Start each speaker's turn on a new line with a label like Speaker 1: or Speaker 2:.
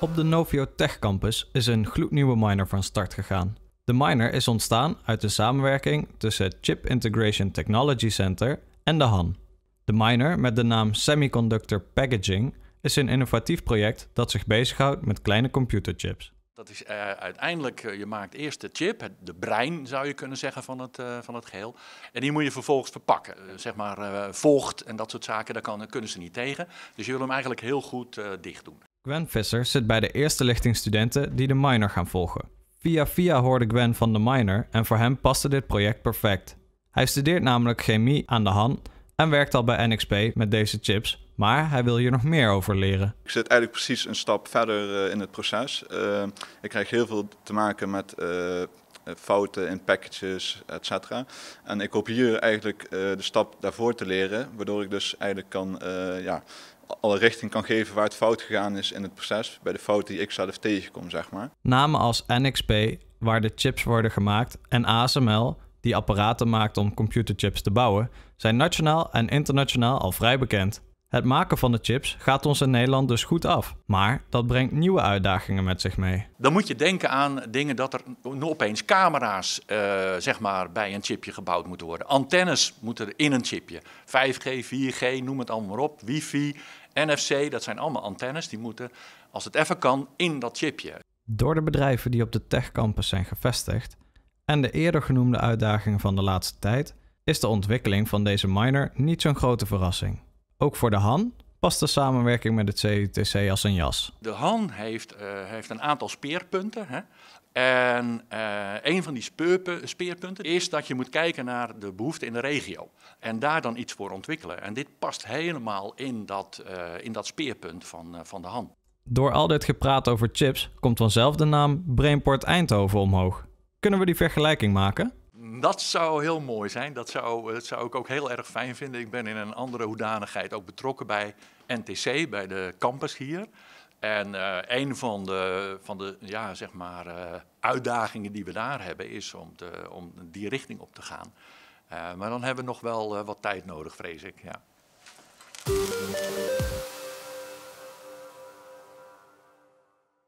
Speaker 1: Op de Novio Tech Campus is een gloednieuwe miner van start gegaan. De miner is ontstaan uit de samenwerking tussen het Chip Integration Technology Center en de HAN. De miner met de naam Semiconductor Packaging is een innovatief project dat zich bezighoudt met kleine computerchips.
Speaker 2: Dat is eh, uiteindelijk, eh, je maakt eerst de chip, het, de brein zou je kunnen zeggen van het, uh, van het geheel. En die moet je vervolgens verpakken. zeg maar vocht en dat soort zaken, daar, kan, daar, kunnen ze niet tegen. Dus je wil hem eigenlijk heel goed
Speaker 1: dicht doen. Gwen Visser zit bij de eerste lichting studenten die de minor gaan volgen. Via via hoorde Gwen van de minor en voor hem paste dit project perfect. Hij studeert namelijk chemie aan de Han en werkt al bij NXP met deze chips, maar hij wil hier nog meer over leren.
Speaker 3: Ik zit eigenlijk precies een stap verder eh, in het proces. Eh, ik krijg heel veel te maken met eh, eh, fouten in packages, et cetera. En ik hoop hier eigenlijk eh, de stap daarvoor te leren, waardoor ik dus eigenlijk kan, eh, ja, alle richting kan geven waar het fout gegaan is in het proces, bij de fouten die ik zelf tegenkom, zeg maar.
Speaker 1: Namen als NXP, waar de chips worden gemaakt, en ASML, die apparaten maakt om computerchips te bouwen, zijn nationaal en internationaal al vrij bekend. Het maken van de chips gaat ons in Nederland dus goed af. Maar dat brengt nieuwe uitdagingen met zich mee.
Speaker 2: Dan moet je denken aan dingen dat er opeens camera's eh, zeg maar bij een chipje gebouwd moeten worden. Antennes moeten in een chipje. 5G, 4G, noem het allemaal maar op. Wifi, NFC, dat zijn allemaal antennes die moeten, als het even kan, in dat chipje.
Speaker 1: Door de bedrijven die op de techcampus zijn gevestigd en de eerder genoemde uitdagingen van de laatste tijd, is de ontwikkeling van deze miner niet zo'n grote verrassing. Ook voor de Han past de samenwerking met het CTC als een jas.
Speaker 2: De Han heeft, eh, heeft een aantal speerpunten. Hè? En eh, een van die speerpunten, is dat je moet kijken naar de behoeften in de regio. En daar dan iets voor ontwikkelen. En dit past helemaal in dat, eh, in dat speerpunt van, van de Han.
Speaker 1: Door al dit gepraat over chips komt vanzelf de naam Brainport Eindhoven omhoog. Kunnen we die vergelijking maken?
Speaker 2: Dat zou heel mooi zijn. Dat zou, zou ik ook heel erg fijn vinden. Ik ben in een andere hoedanigheid ook betrokken bij NTC, bij de campus hier. En eh, een van de, van de ja, zeg maar, eh, uitdagingen die we daar hebben is om, te, om die richting op te gaan. Eh, maar dan hebben we nog wel wat tijd nodig, vrees ik. Ja.